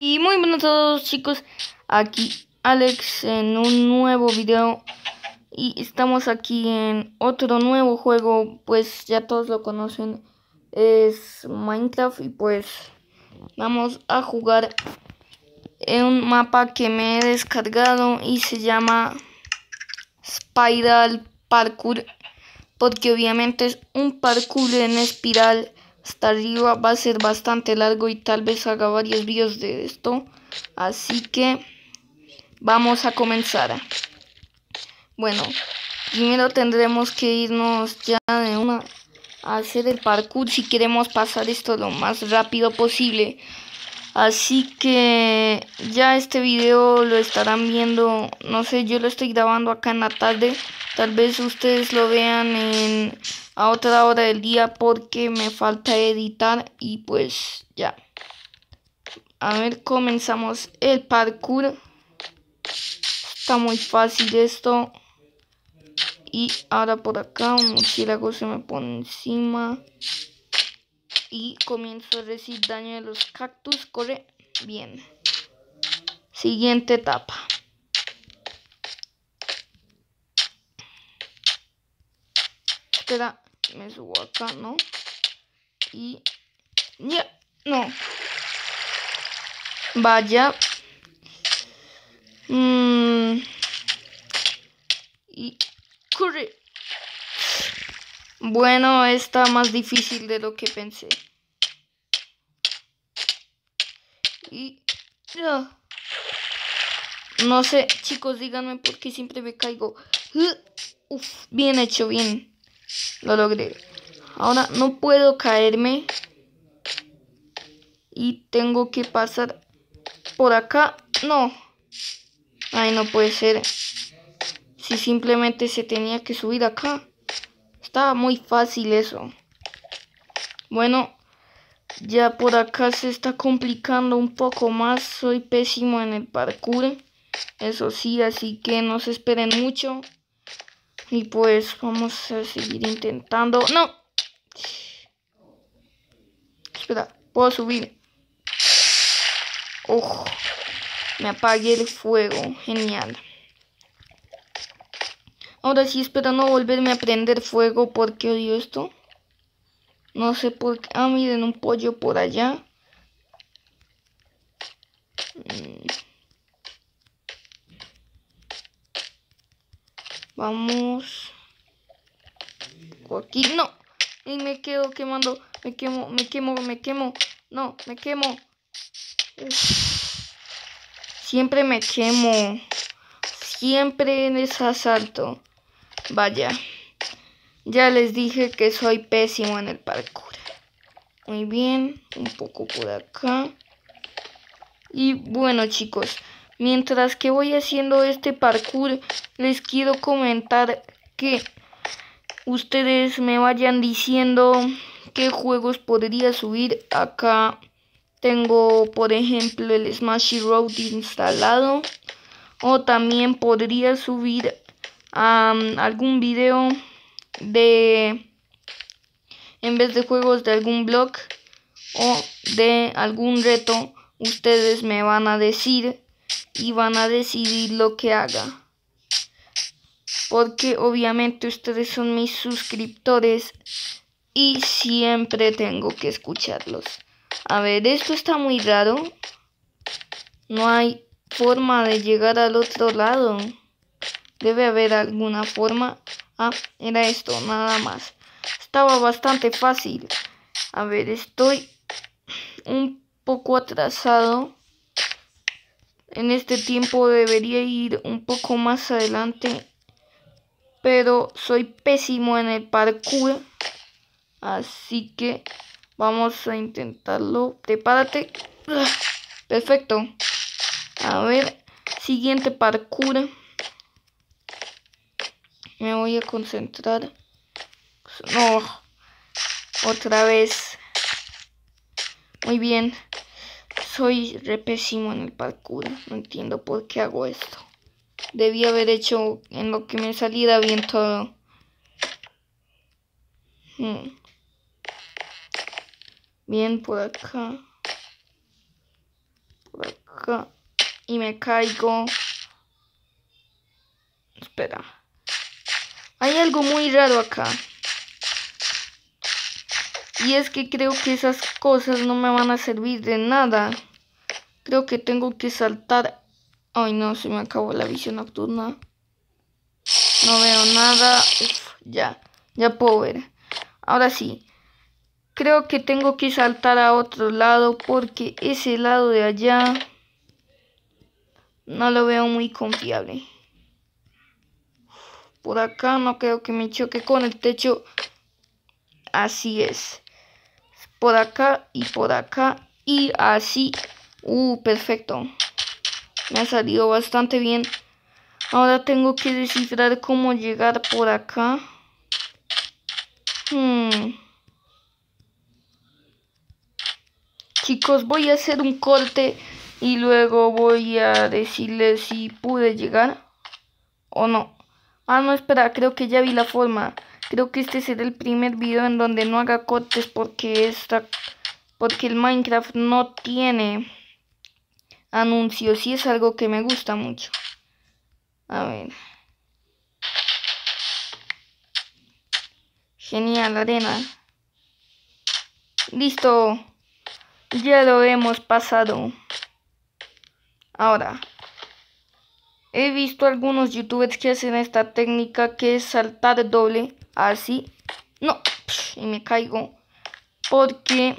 Y muy buenos a todos chicos, aquí Alex en un nuevo video y estamos aquí en otro nuevo juego, pues ya todos lo conocen, es Minecraft y pues vamos a jugar en un mapa que me he descargado y se llama Spiral Parkour porque obviamente es un parkour en espiral hasta arriba va a ser bastante largo y tal vez haga varios vídeos de esto. Así que vamos a comenzar. Bueno, primero tendremos que irnos ya de una a hacer el parkour si queremos pasar esto lo más rápido posible. Así que ya este video lo estarán viendo, no sé, yo lo estoy grabando acá en la tarde. Tal vez ustedes lo vean a otra hora del día porque me falta editar y pues ya. A ver, comenzamos el parkour. Está muy fácil esto. Y ahora por acá un murciélago se me pone encima y comienzo a recibir daño de los cactus. Corre bien. Siguiente etapa. Espera, me subo acá, ¿no? Y... ¡Ya! ¡No! Vaya. Mm. Y... ¡Corre! Bueno, está más difícil de lo que pensé. Y... No, no sé, chicos, díganme por qué siempre me caigo. Uh, uf, bien hecho, bien. Lo logré. Ahora no puedo caerme. Y tengo que pasar por acá. No. Ay, no puede ser. Si simplemente se tenía que subir acá. Estaba muy fácil eso. Bueno, ya por acá se está complicando un poco más. Soy pésimo en el parkour. Eso sí, así que no se esperen mucho. Y pues vamos a seguir intentando. ¡No! Espera, puedo subir. ¡Oh! Me apague el fuego. Genial. Ahora sí, espero no volverme a prender fuego porque odio esto. No sé por qué. Ah, miren, un pollo por allá. Mm. Vamos. aquí. No. Y me quedo quemando. Me quemo, me quemo, me quemo. No, me quemo. Siempre me quemo. Siempre en ese asalto. Vaya, ya les dije que soy pésimo en el parkour. Muy bien, un poco por acá. Y bueno chicos, mientras que voy haciendo este parkour, les quiero comentar que ustedes me vayan diciendo qué juegos podría subir acá. Tengo, por ejemplo, el Smashy Road instalado. O también podría subir algún video de en vez de juegos de algún blog o de algún reto, ustedes me van a decir y van a decidir lo que haga. Porque obviamente ustedes son mis suscriptores y siempre tengo que escucharlos. A ver, esto está muy raro. No hay forma de llegar al otro lado. Debe haber alguna forma. Ah, era esto, nada más. Estaba bastante fácil. A ver, estoy un poco atrasado. En este tiempo debería ir un poco más adelante. Pero soy pésimo en el parkour. Así que vamos a intentarlo. Prepárate. Perfecto. A ver, siguiente parkour. Me voy a concentrar. No. Otra vez. Muy bien. Soy repésimo en el parkour. No entiendo por qué hago esto. Debí haber hecho en lo que me saliera bien todo. Hmm. Bien, por acá. Por acá. Y me caigo. Espera. Hay algo muy raro acá. Y es que creo que esas cosas no me van a servir de nada. Creo que tengo que saltar. Ay no, se me acabó la visión nocturna. No veo nada. ya, ya puedo ver. Ahora sí. Creo que tengo que saltar a otro lado porque ese lado de allá no lo veo muy confiable. Por acá no creo que me choque con el techo. Así es. Por acá y por acá y así. Uh, perfecto. Me ha salido bastante bien. Ahora tengo que descifrar cómo llegar por acá. Hmm. Chicos, voy a hacer un corte y luego voy a decirles si pude llegar o no. Ah, no, espera, creo que ya vi la forma. Creo que este será el primer video en donde no haga cortes porque esta... Porque el Minecraft no tiene anuncios y es algo que me gusta mucho. A ver. Genial, arena. Listo. Ya lo hemos pasado. Ahora, He visto algunos youtubers que hacen esta técnica que es saltar doble. Así. No. Y me caigo. Porque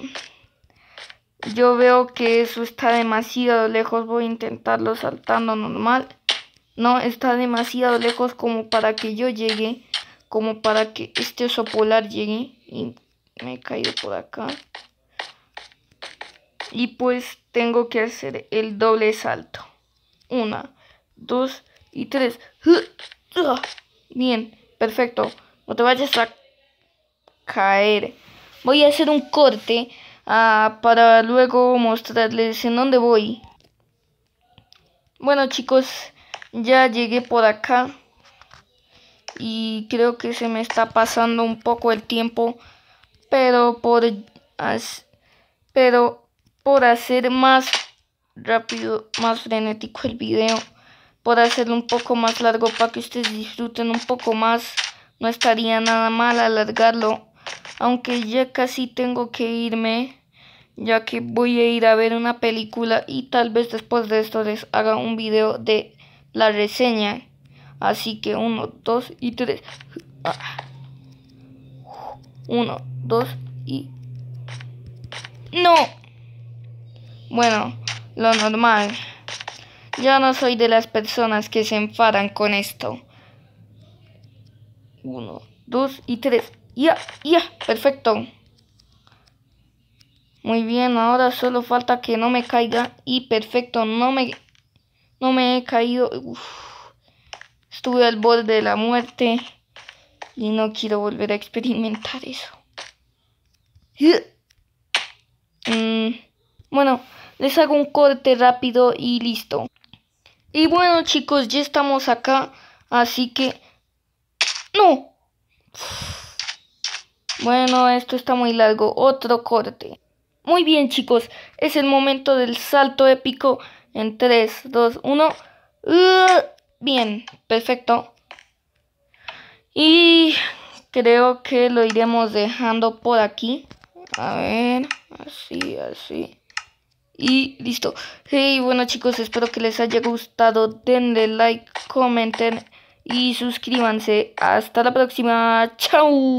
yo veo que eso está demasiado lejos. Voy a intentarlo saltando normal. No, está demasiado lejos como para que yo llegue. Como para que este oso polar llegue. Y me he caído por acá. Y pues tengo que hacer el doble salto. Una. 2 y 3. Bien, perfecto. No te vayas a caer. Voy a hacer un corte ah, para luego mostrarles en dónde voy. Bueno chicos, ya llegué por acá. Y creo que se me está pasando un poco el tiempo. Pero por, pero por hacer más rápido, más frenético el video por hacerlo un poco más largo para que ustedes disfruten un poco más. No estaría nada mal alargarlo, aunque ya casi tengo que irme, ya que voy a ir a ver una película y tal vez después de esto les haga un video de la reseña. Así que uno, dos y tres ah. Uno, dos y... No. Bueno, lo normal. Yo no soy de las personas que se enfadan con esto. Uno, dos y tres. Ya, ya, perfecto. Muy bien, ahora solo falta que no me caiga. Y perfecto, no me, no me he caído. Estuve al borde de la muerte. Y no quiero volver a experimentar eso. Mm, bueno, les hago un corte rápido y listo. Y bueno chicos, ya estamos acá, así que... ¡No! Bueno, esto está muy largo, otro corte. Muy bien chicos, es el momento del salto épico en 3, 2, 1... Bien, perfecto. Y creo que lo iremos dejando por aquí. A ver, así, así. Y listo. Hey, bueno chicos, espero que les haya gustado. Denle like, comenten y suscríbanse. Hasta la próxima. Chao.